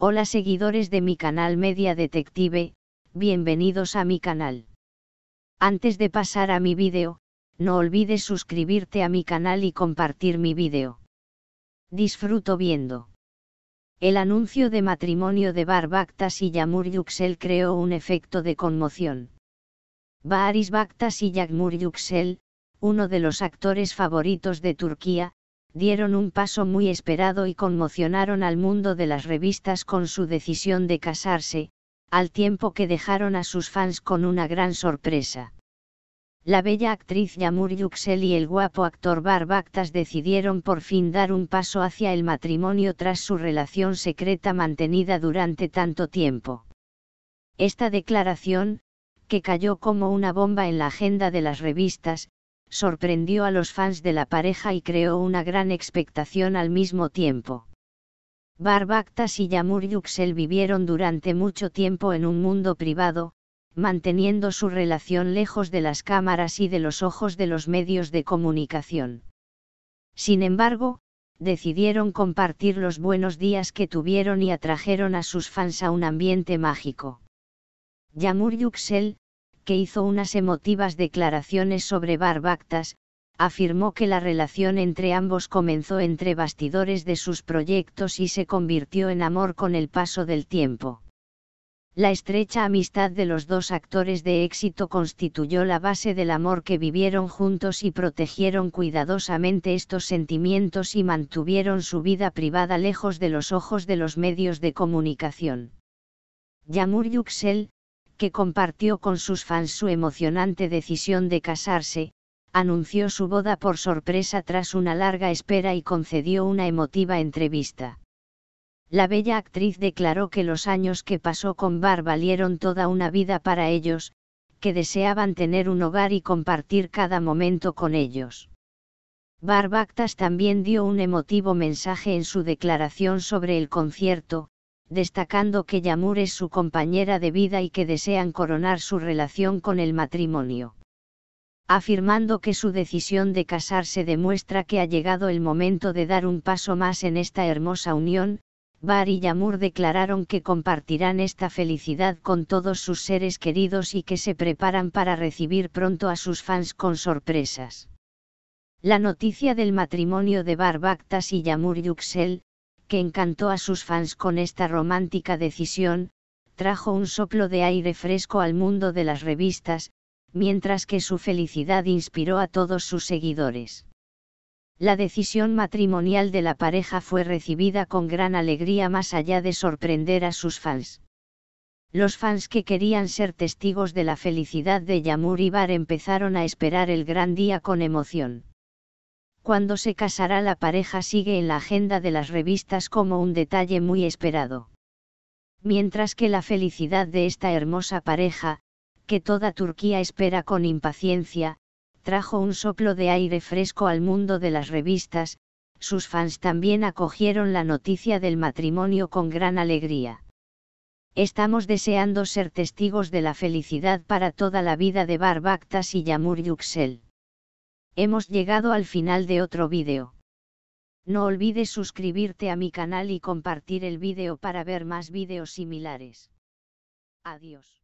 Hola seguidores de mi canal Media Detective, bienvenidos a mi canal. Antes de pasar a mi vídeo, no olvides suscribirte a mi canal y compartir mi vídeo. Disfruto viendo. El anuncio de matrimonio de Baktas y Yamur Yuxel creó un efecto de conmoción. Baris Baktas y Yagmur Yüksel, uno de los actores favoritos de Turquía, dieron un paso muy esperado y conmocionaron al mundo de las revistas con su decisión de casarse, al tiempo que dejaron a sus fans con una gran sorpresa. La bella actriz Yamur Yuxel y el guapo actor Barbactas decidieron por fin dar un paso hacia el matrimonio tras su relación secreta mantenida durante tanto tiempo. Esta declaración, que cayó como una bomba en la agenda de las revistas, sorprendió a los fans de la pareja y creó una gran expectación al mismo tiempo. Barbactas y Yamur Yuxel vivieron durante mucho tiempo en un mundo privado, manteniendo su relación lejos de las cámaras y de los ojos de los medios de comunicación. Sin embargo, decidieron compartir los buenos días que tuvieron y atrajeron a sus fans a un ambiente mágico. Yamur Yuxel, que hizo unas emotivas declaraciones sobre Barbactas, afirmó que la relación entre ambos comenzó entre bastidores de sus proyectos y se convirtió en amor con el paso del tiempo. La estrecha amistad de los dos actores de éxito constituyó la base del amor que vivieron juntos y protegieron cuidadosamente estos sentimientos y mantuvieron su vida privada lejos de los ojos de los medios de comunicación. Yamur Yuxel, compartió con sus fans su emocionante decisión de casarse, anunció su boda por sorpresa tras una larga espera y concedió una emotiva entrevista. La bella actriz declaró que los años que pasó con Bar valieron toda una vida para ellos, que deseaban tener un hogar y compartir cada momento con ellos. Bactas también dio un emotivo mensaje en su declaración sobre el concierto, destacando que Yamur es su compañera de vida y que desean coronar su relación con el matrimonio. Afirmando que su decisión de casarse demuestra que ha llegado el momento de dar un paso más en esta hermosa unión, Bar y Yamur declararon que compartirán esta felicidad con todos sus seres queridos y que se preparan para recibir pronto a sus fans con sorpresas. La noticia del matrimonio de Bar Bactas y Yamur Yuxel, que encantó a sus fans con esta romántica decisión, trajo un soplo de aire fresco al mundo de las revistas, mientras que su felicidad inspiró a todos sus seguidores. La decisión matrimonial de la pareja fue recibida con gran alegría más allá de sorprender a sus fans. Los fans que querían ser testigos de la felicidad de Yamur Ibar empezaron a esperar el gran día con emoción cuando se casará la pareja sigue en la agenda de las revistas como un detalle muy esperado. Mientras que la felicidad de esta hermosa pareja, que toda Turquía espera con impaciencia, trajo un soplo de aire fresco al mundo de las revistas, sus fans también acogieron la noticia del matrimonio con gran alegría. Estamos deseando ser testigos de la felicidad para toda la vida de Barbaktas y Yamur Yüksel. Hemos llegado al final de otro vídeo. No olvides suscribirte a mi canal y compartir el vídeo para ver más vídeos similares. Adiós.